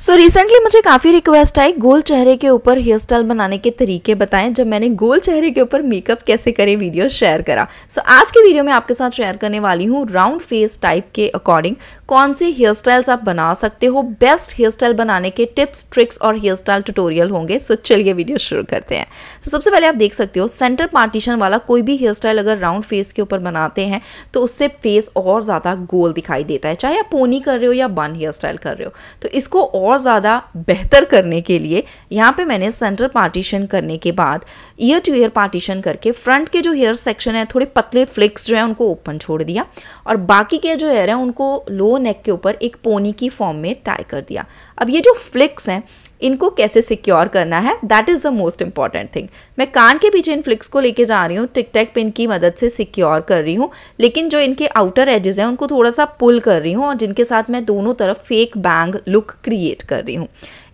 सो so, recently मुझे काफ़ी request आई गोल चेहरे के ऊपर हेयर स्टाइल बनाने के तरीके बताएं जब मैंने गोल चेहरे के ऊपर मेकअप कैसे करें वीडियो शेयर करा सो so, आज की वीडियो में आपके साथ शेयर करने वाली हूँ राउंड फेस टाइप के अकॉर्डिंग कौन से हेयर स्टाइल्स आप बना सकते हो बेस्ट हेयर स्टाइल बनाने के टिप्स ट्रिक्स और हेयर स्टाइल टूटोरियल होंगे सो so, चलिए वीडियो शुरू करते हैं so, सबसे पहले आप देख सकते हो सेंटर पार्टीशन वाला कोई भी हेयर स्टाइल अगर राउंड फेस के ऊपर बनाते हैं तो उससे फेस और ज़्यादा गोल दिखाई देता है चाहे आप पोनी कर रहे हो या बन हेयर स्टाइल कर रहे हो तो इसको और और ज़्यादा बेहतर करने के लिए यहाँ पे मैंने सेंटर पार्टीशन करने के बाद ईयर टू ईयर पार्टीशन करके फ्रंट के जो हेयर सेक्शन है थोड़े पतले फ्लिक्स जो है उनको ओपन छोड़ दिया और बाकी के जो हेयर हैं उनको लो नेक के ऊपर एक पोनी की फॉर्म में टाई कर दिया अब ये जो फ्लिक्स हैं इनको कैसे सिक्योर करना है that is the most important thing मैं कान के पीछे इन फ्लिक्स को लेके जा रही हूँ टिक टैक पिन की मदद से सिक्योर कर रही हूँ लेकिन जो इनके आउटर एजेस हैं उनको थोड़ा सा पुल कर रही हूँ और जिनके साथ मैं दोनों तरफ फेक बैंग लुक क्रिएट कर रही हूँ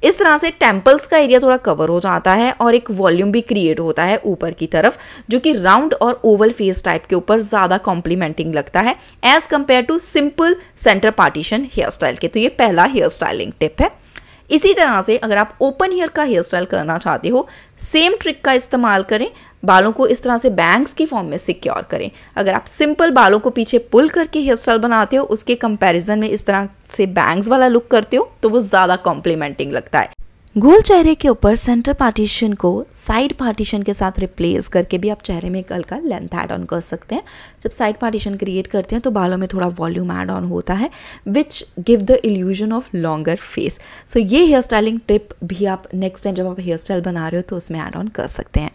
इस तरह से टेम्पल्स का एरिया थोड़ा कवर हो जाता है और एक वॉल्यूम भी क्रिएट होता है ऊपर की तरफ जो कि राउंड और ओवल फेस टाइप के ऊपर ज़्यादा कॉम्प्लीमेंटिंग लगता है as compare to simple centre partition hair style के तो ये पहला हेयर स्टाइलिंग टिप है इसी तरह से अगर आप ओपन हेयर का हेयर स्टाइल करना चाहते हो सेम ट्रिक का इस्तेमाल करें बालों को इस तरह से बैंग्स की फॉर्म में सिक्योर करें अगर आप सिंपल बालों को पीछे पुल करके हेयर स्टाइल बनाते हो उसके कंपैरिजन में इस तरह से बैंग्स वाला लुक करते हो तो वो ज़्यादा कॉम्प्लीमेंटिंग लगता है गोल चेहरे के ऊपर सेंटर पार्टीशन को साइड पार्टीशन के साथ रिप्लेस करके भी आप चेहरे में एक हल्का लेंथ ऐड ऑन कर सकते हैं जब साइड पार्टीशन क्रिएट करते हैं तो बालों में थोड़ा वॉल्यूम ऐड ऑन होता है which give the illusion of longer face so ये हेयर स्टाइलिंग ट्रिप भी आप नेक्स्ट टाइम जब आप हेयर स्टाइल बना रहे हो तो उसमें ऐड ऑन कर सकते हैं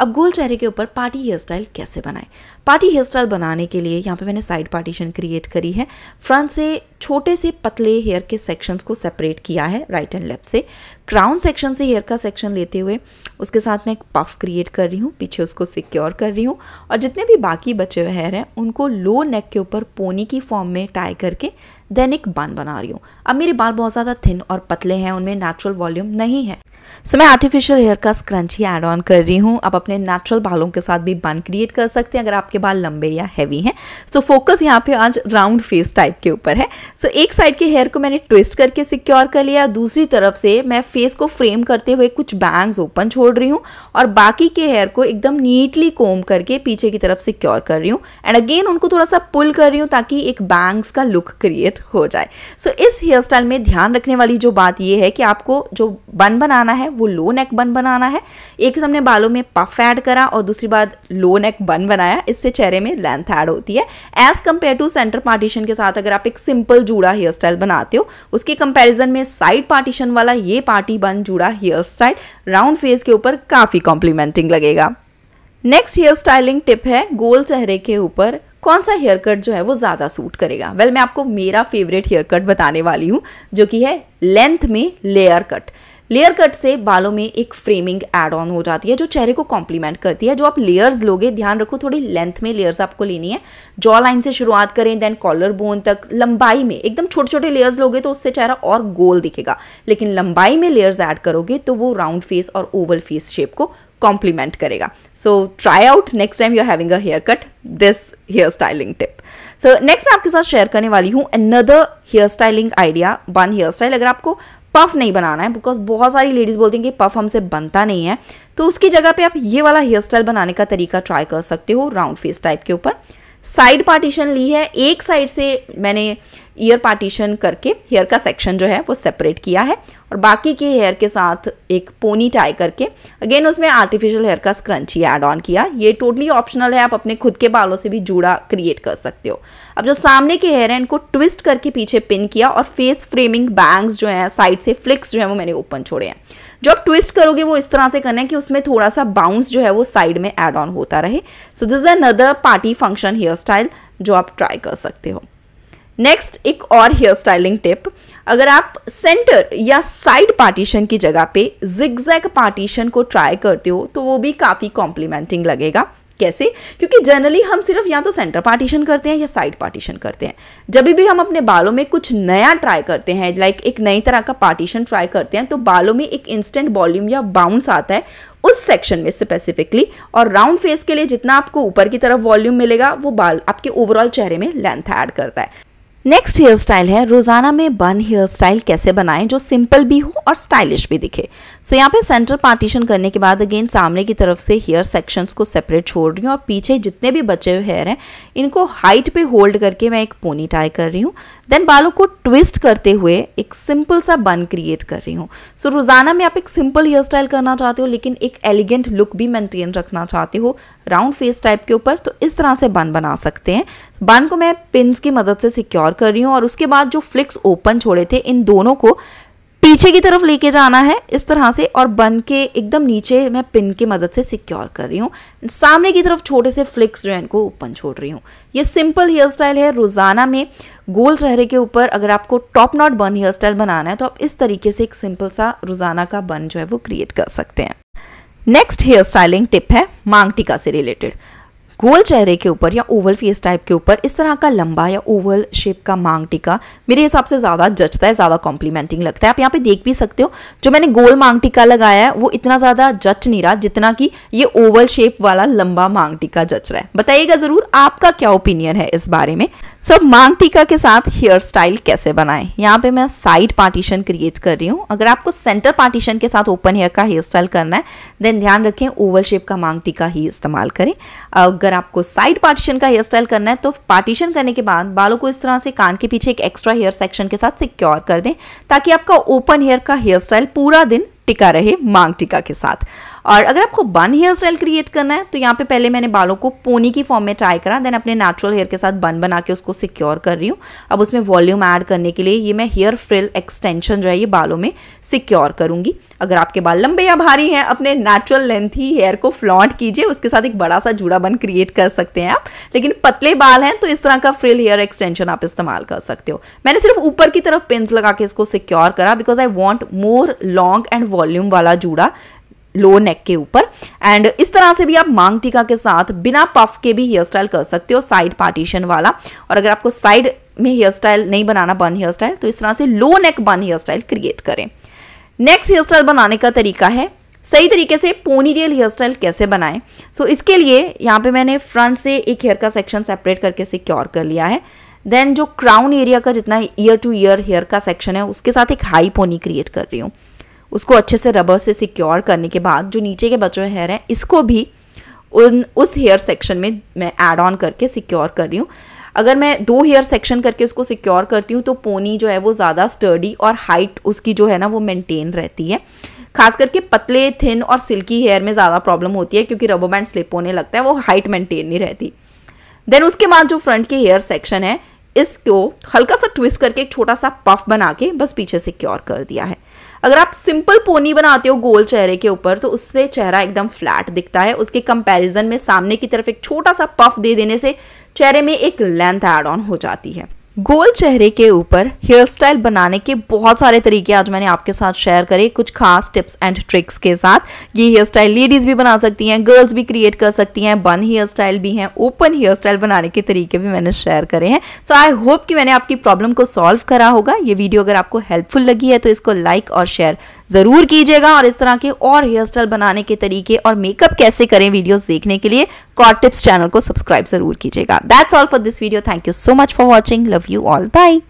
अब गोल चेहरे के ऊपर पार्टी हेयर स्टाइल कैसे बनाएं पार्टी हेयर स्टाइल बनाने के लिए यहाँ पर मैंने साइड पार्टीशन क्रिएट करी है फ्रंट से छोटे से पतले हेयर के सेक्शंस को सेपरेट किया है राइट एंड लेफ्ट से क्राउन सेक्शन से हेयर का सेक्शन लेते हुए उसके साथ मैं एक पफ क्रिएट कर रही हूँ पीछे उसको सिक्योर कर रही हूँ और जितने भी बाकी बचे हुए हेयर हैं उनको लो नेक के ऊपर पोनी की फॉर्म में टाई करके देन एक बान बना रही हूँ अब मेरे बाल बहुत ज़्यादा थिन और पतले हैं उनमें नेचुरल वॉल्यूम नहीं है सो मैं आर्टिफिशियल हेयर का स्क्रंच ही एड ऑन कर रही हूँ आप अपने नेचुरल बालों के साथ भी बन क्रिएट कर सकते हैं अगर आपके बाल लंबे या हैवी हैं तो फोकस यहाँ पे आज राउंड फेस टाइप के ऊपर है सो so, एक साइड के हेयर को मैंने ट्विस्ट करके सिक्योर कर लिया दूसरी तरफ से मैं फेस को फ्रेम करते हुए कुछ बैंग्स ओपन छोड़ रही हूँ और बाकी के हेयर को एकदम नीटली कोम करके पीछे की तरफ सिक्योर कर रही हूँ एंड अगेन उनको थोड़ा सा पुल कर रही हूँ ताकि एक बैंग्स का लुक क्रिएट हो जाए सो so, इस हेयर स्टाइल में ध्यान रखने वाली जो बात ये है कि आपको जो बन बनाना है है वो लो नेक बन बनाना है एक तो हमने बालों में पफ ऐड करा और दूसरी बात लो नेक बन बनाया इससे चेहरे में लेंथ ऐड होती है as compare to centre partition के साथ अगर आप एक सिंपल जूड़ा हेयर स्टाइल बनाते हो उसके कंपेरिजन में साइड पार्टीशन वाला ये पार्टी बन जूड़ा हेयर स्टाइल राउंड फेस के ऊपर काफ़ी कॉम्प्लीमेंटिंग लगेगा नेक्स्ट हेयर स्टाइलिंग टिप है गोल चेहरे के ऊपर कौन सा हेयर कट जो है वो ज़्यादा सूट करेगा वेल well, मैं आपको मेरा फेवरेट हेयर कट बताने वाली हूँ जो कि है लेंथ में लेयर कट लेयर कट से बालों में एक फ्रेमिंग एड ऑन हो जाती है जो चेहरे को कॉम्प्लीमेंट करती है जो आप लेयर्स लोगे ध्यान रखो थोड़ी लेंथ में लेयर्स आपको लेनी है जॉ लाइन से शुरुआत करें देन कॉलर बोन तक लंबाई में एकदम छोटे छोटे लेयर्स लोगे तो उससे चेहरा और गोल दिखेगा लेकिन लंबाई में लेयर्स ऐड करोगे तो वो राउंड फेस और ओवल फेस शेप को कॉम्प्लीमेंट करेगा so try out next time you are having a hair cut this hair styling tip so next मैं आपके साथ शेयर करने वाली हूँ another hair styling idea one hair style अगर आपको पफ नहीं बनाना है बिकॉज बहुत सारी लेडीज़ बोलती हैं कि पफ हमसे बनता नहीं है तो उसकी जगह पे आप ये वाला हेयर स्टाइल बनाने का तरीका ट्राई कर सकते हो राउंड फेस टाइप के ऊपर साइड पार्टीशन ली है एक साइड से मैंने ईयर पार्टीशन करके हेयर का सेक्शन जो है वो सेपरेट किया है और बाकी के हेयर के साथ एक पोनी टाई करके अगेन उसमें आर्टिफिशियल हेयर का स्क्रंची ऐड ऑन किया ये टोटली ऑप्शनल है आप अपने खुद के बालों से भी जूड़ा क्रिएट कर सकते हो अब जो सामने के हेयर है इनको ट्विस्ट करके पीछे पिन किया और फेस फ्रेमिंग बैंग्स जो हैं साइड से फ्लिक्स जो है वो मैंने ओपन छोड़े हैं जो आप ट्विस्ट करोगे वो इस तरह से करना है कि उसमें थोड़ा सा बाउंस जो है वो साइड में एड ऑन होता रहे so this another party function hair style जो आप ट्राई कर सकते हो नेक्स्ट एक और हेयर स्टाइलिंग टिप अगर आप सेंटर या साइड पार्टीशन की जगह पे जिगजैग पार्टीशन को ट्राई करते हो तो वो भी काफ़ी कॉम्प्लीमेंटिंग लगेगा कैसे क्योंकि जनरली हम सिर्फ या तो सेंटर पार्टीशन करते हैं या साइड पार्टीशन करते हैं जब भी हम अपने बालों में कुछ नया ट्राई करते हैं लाइक एक नई तरह का पार्टीशन ट्राई करते हैं तो बालों में एक इंस्टेंट वॉल्यूम या बाउंस आता है उस सेक्शन में स्पेसिफिकली और राउंड फेस के लिए जितना आपको ऊपर की तरफ वॉल्यूम मिलेगा वो बाल आपके ओवरऑल चेहरे में लेंथ ऐड करता है नेक्स्ट हेयर स्टाइल है रोजाना में बन हेयर स्टाइल कैसे बनाएं जो सिंपल भी हो और स्टाइलिश भी दिखे सो so, यहाँ पे सेंटर पार्टीशन करने के बाद अगेन सामने की तरफ से हेयर सेक्शंस को सेपरेट छोड़ रही हूँ और पीछे जितने भी बचे हुए हेयर हैं इनको हाइट पे होल्ड करके मैं एक पोनी टाई कर रही हूँ देन बालों को ट्विस्ट करते हुए एक सिंपल सा बन क्रिएट कर रही हूँ सो so, रोजाना में आप एक सिंपल हेयर स्टाइल करना चाहते हो लेकिन एक एलिगेंट लुक भी मेंटेन रखना चाहते हो राउंड फेस टाइप के ऊपर तो इस तरह से बन बना सकते हैं बन को मैं पिन की मदद से सिक्योर कर रही हूँ और उसके बाद जो फ्लिक्स ओपन छोड़े थे इन दोनों को पीछे की तरफ लेके जाना है इस तरह से और बन के एकदम नीचे मैं पिन की मदद से सिक्योर कर रही हूँ सामने की तरफ छोटे से फ्लिक्स जो है इनको ओपन छोड़ रही हूँ ये सिंपल हेयर स्टाइल है रोज़ाना में गोल चेहरे के ऊपर अगर आपको top knot bun hair style बनाना है तो आप इस तरीके से एक सिंपल सा रोज़ाना का बन जो है वो क्रिएट कर सकते हैं नेक्स्ट हेयर स्टाइलिंग टिप है मांग टीका से रिलेटेड गोल चेहरे के ऊपर या ओवल फेस टाइप के ऊपर इस तरह का लंबा या ओवल शेप का मांग टीका मेरे हिसाब से ज़्यादा जचता है ज़्यादा कॉम्प्लीमेंटिंग लगता है आप यहाँ पे देख भी सकते हो जो मैंने गोल मांग टीका लगाया है वो इतना ज़्यादा जच नहीं रहा जितना कि ये ओवल शेप वाला लंबा मांग टीका जच रहा है बताइएगा ज़रूर आपका क्या ओपिनियन है इस बारे में सब मांग टीका के साथ हेयर स्टाइल कैसे बनाएं यहाँ पे मैं साइड पार्टीशन क्रिएट कर रही हूँ अगर आपको सेंटर पार्टीशन के साथ ओपन हेयर का हेयर स्टाइल करना है देन ध्यान रखें ओवल शेप का मांग टीका ही इस्तेमाल करें अगर आपको साइड पार्टीशन का हेयर स्टाइल करना है तो पार्टीशन करने के बाद बालों को इस तरह से कान के पीछे एक एक्स्ट्रा हेयर सेक्शन के साथ सिक्योर कर दें ताकि आपका ओपन हेयर का हेयर स्टाइल पूरा दिन टिका रहे मांग टिका के साथ और अगर आपको बन हेयर स्टाइल क्रिएट करना है तो यहाँ पे पहले मैंने बालों को पोनी की फॉर्म में ट्राई करा देन अपने नेचुरल हेयर के साथ बन बना के उसको सिक्योर कर रही हूँ अब उसमें वॉल्यूम ऐड करने के लिए ये मैं हेयर फ्रिल एक्सटेंशन जो है ये बालों में सिक्योर करूँगी अगर आपके बाल लंबे या भारी हैं अपने नेचुरल लेंथ ही हेयर को फ्लॉन्ट कीजिए उसके साथ एक बड़ा सा जूड़ा बन क्रिएट कर सकते हैं आप लेकिन पतले बाल हैं तो इस तरह का फ्रिल हेयर एक्सटेंशन आप इस्तेमाल कर सकते हो मैंने सिर्फ ऊपर की तरफ पिंस लगा के इसको सिक्योर करा because I want more long and volume वाला जूड़ा लो नेक के ऊपर एंड इस तरह से भी आप मांग टीका के साथ बिना पफ के भी हेयर स्टाइल कर सकते हो साइड पार्टीशन वाला और अगर आपको साइड में हेयर स्टाइल नहीं बनाना बन हेयर स्टाइल तो इस तरह से low neck bun hair style create करें नेक्स्ट हेयर स्टाइल बनाने का तरीका है सही तरीके से पोनीटेल हेयर स्टाइल कैसे बनाएं सो so, इसके लिए यहाँ पे मैंने फ्रंट से एक हेयर का सेक्शन सेपरेट करके सिक्योर कर लिया है देन जो क्राउन एरिया का जितना ईयर टू ईयर हेयर का सेक्शन है उसके साथ एक हाई पोनी क्रिएट कर रही हूँ उसको अच्छे से रबर से सिक्योर करने के बाद जो नीचे के बचे हुए हेयर हैं इसको भी उन उस हेयर सेक्शन में मैं ऐड ऑन करके सिक्योर कर रही हूँ अगर मैं दो हेयर सेक्शन करके उसको सिक्योर करती हूँ तो पोनी जो है वो ज़्यादा स्टर्डी और हाइट उसकी जो है ना वो मेंटेन रहती है खास करके पतले थिन और सिल्की हेयर में ज़्यादा प्रॉब्लम होती है क्योंकि रबर बैंड स्लिप होने लगता है वो हाइट मेंटेन नहीं रहती देन उसके बाद जो फ्रंट के हेयर सेक्शन है इसको हल्का सा ट्विस्ट करके एक छोटा सा पफ बना के बस पीछे से क्योर कर दिया है अगर आप सिंपल पोनी बनाते हो गोल चेहरे के ऊपर तो उससे चेहरा एकदम फ्लैट दिखता है उसके कंपैरिजन में सामने की तरफ एक छोटा सा पफ दे देने से चेहरे में एक लेंथ ऐड ऑन हो जाती है गोल चेहरे के ऊपर हेयर स्टाइल बनाने के बहुत सारे तरीके आज मैंने आपके साथ शेयर करे कुछ खास टिप्स एंड ट्रिक्स के साथ ये हेयर स्टाइल लेडीज भी बना सकती हैं गर्ल्स भी क्रिएट कर सकती हैं बन हेयर स्टाइल भी हैं ओपन हेयर स्टाइल बनाने के तरीके भी मैंने शेयर करे हैं सो आई होप कि मैंने आपकी प्रॉब्लम को सॉल्व करा होगा ये वीडियो अगर आपको हेल्पफुल लगी है तो इसको लाइक और शेयर ज़रूर कीजिएगा और इस तरह के और हेयर स्टाइल बनाने के तरीके और मेकअप कैसे करें वीडियोस देखने के लिए कॉट टिप्स चैनल को सब्सक्राइब ज़रूर कीजिएगा that's all for this video thank you so much for watching love you all by